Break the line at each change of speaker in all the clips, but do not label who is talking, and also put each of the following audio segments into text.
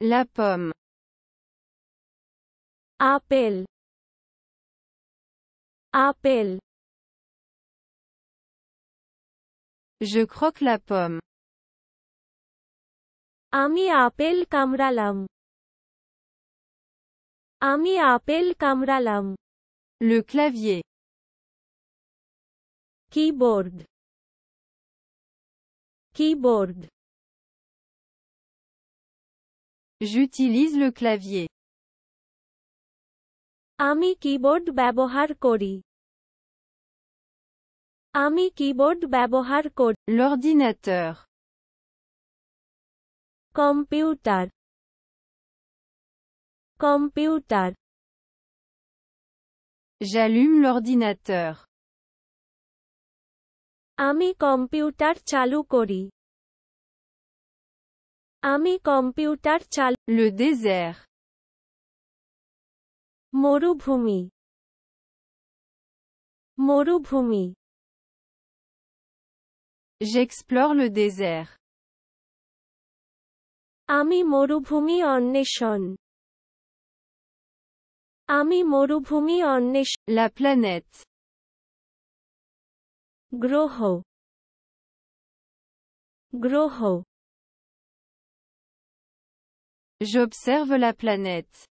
La pomme. Appel. Appel. Je croque la pomme. Ami appel kamralam. Ami appel kamralam. Le clavier. Keyboard. Keyboard. J'utilise le clavier. Ami keyboard babohar kori. Ami keyboard babohar kori. L'ordinateur. Computer. Computer. J'allume l'ordinateur. Ami computer chalu kori. Ami computer chal, le désert Morupumi Morupumi. J'explore le désert. Ami morubhumi onneshon. Ami morubhumi onnesh. La planète. Groho. Groho. J'observe la planète.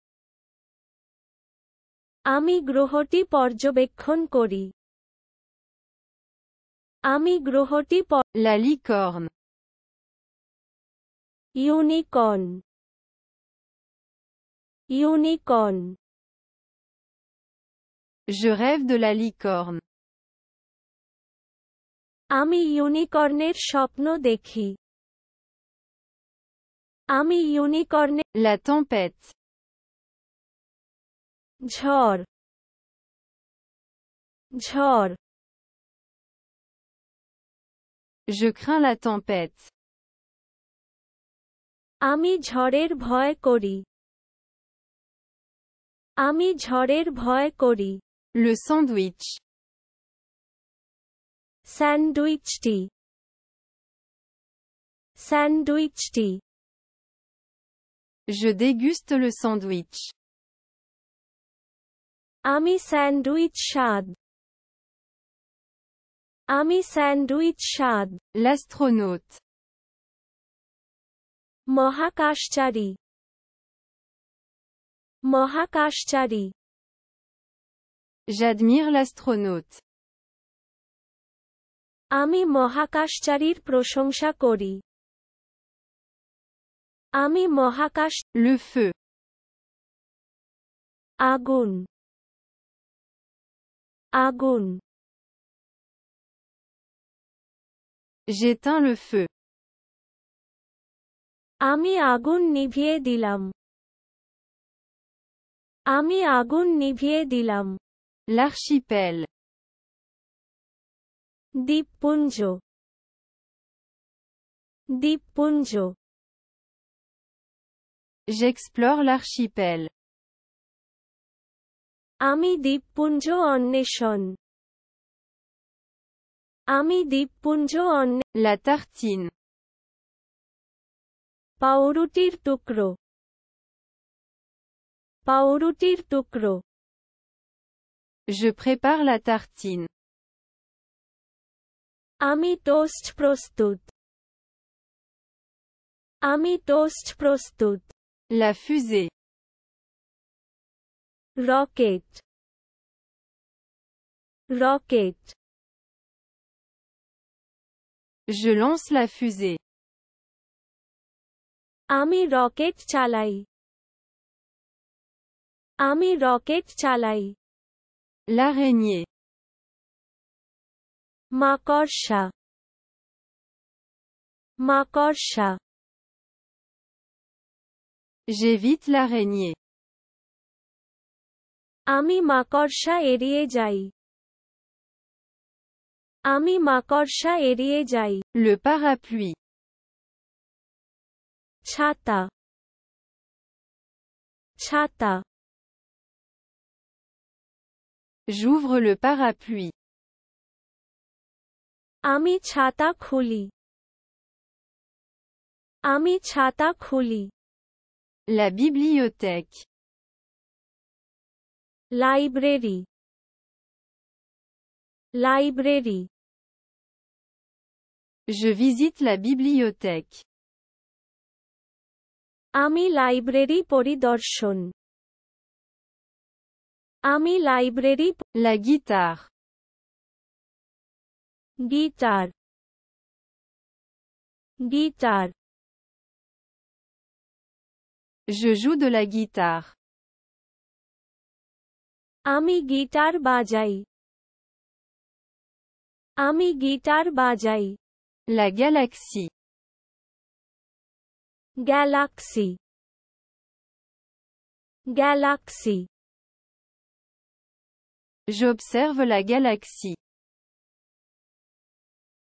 Ami grohoti porjobekhon kori. Ami grohoti por. La licorne. Unicorn. Unicorn. Je rêve de la licorne. Ami unicorner shopno dekhi. আমি unicorn লে ট্যাম্পেট ঝড় ঝড় je crains la tempête আমি ঝড়ের ভয় করি আমি ঝড়ের ভয় করি লে স্যান্ডউইচ স্যান্ডউইচটি স্যান্ডউইচটি je déguste le sandwich. Ami sandwich shad. Ami sandwich shad. L'astronaute. Mohakashchari. Mohakashchari. J'admire l'astronaute. Ami Mohakashcharir proshongshakori. Kori. Ami le feu. Agun. Agun. J'éteins le feu. Ami Agun Nibye Dilam. Ami Agun Nibye Dilam. L'archipel. Dipunjo. Dipunjo. J'explore l'archipel. Ami dip Punjo Onneshon. Ami dip Punjo Onne. La tartine. Paurutir Tukro. Paurutir Tukro. Je prépare la tartine. Ami Toast Prostut. Ami Toast Prostut. La fusée. Rocket. Rocket. Je lance la fusée. Ami rocket chalai. Ami rocket chalai. L'araignée. macorcha Makorsha. J'évite l'araignée. Ami makorsha eriye jai. Ami makorsha eriye jai. Le parapluie. Chata. Chata. J'ouvre le parapluie. Ami chata khuli. Ami chata khuli. La bibliothèque. Library. Library. Je visite la bibliothèque. Ami library poridorshon. Ami library la guitare. Guitare. Guitare. Je joue de la guitare. Ami guitar bajai. Ami guitar bajai. La galaxie. Galaxy. Galaxy. J'observe la galaxie.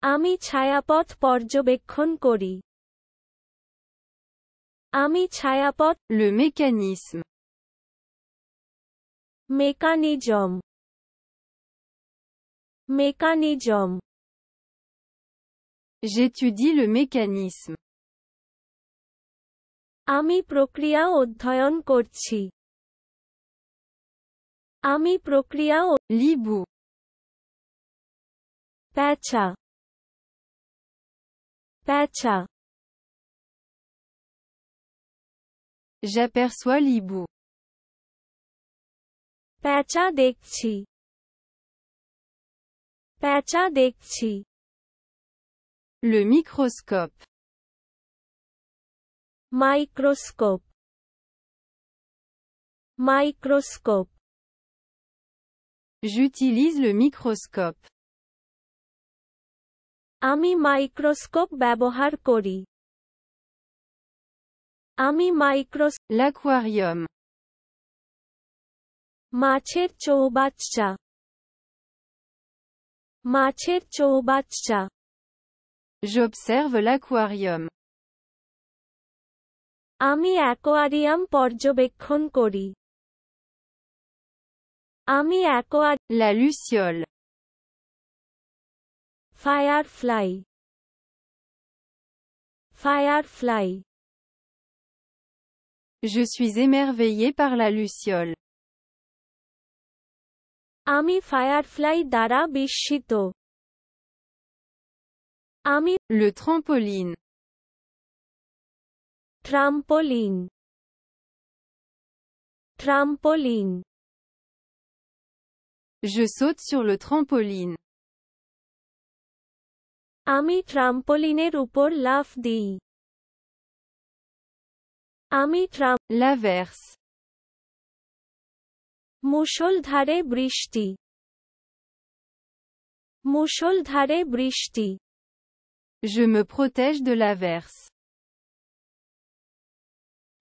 Ami chayapot porjobek kori. Ami Chayapot, le mécanisme. Mécanisme. Mécanisme. J'étudie le mécanisme. Ami Proclia Odhayon Korchi. Ami o libu. Pacha. Pacha. J'aperçois l'hibou. Pacha dekchi. Pacha dekchi. Le microscope. Microscope. Microscope. J'utilise le microscope. Ami microscope Babo. kori. আমি মাইক্রোস ল্যাকোয়ারিয়াম মাছের চৌবাচ্চা মাছের চৌবাচ্চা জবসার্ভ ল্যাকোয়ারিয়াম আমি অ্যাকোয়ারিয়াম পর্যবেক্ষণ করি আমি অ্যাকোয়ার firefly firefly Je suis émerveillé par la luciole. Ami Firefly Dara Bishito. Ami Le trampoline. Trampoline. Trampoline. Je saute sur le trampoline. Ami trampoline rupor laugh di. ট্রাম লাভার্স মুষলধারে বৃষ্টি ধারে বৃষ্টি Je me protège de l'averse.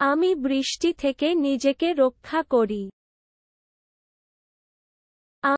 আমি বৃষ্টি থেকে নিজেকে রক্ষা করি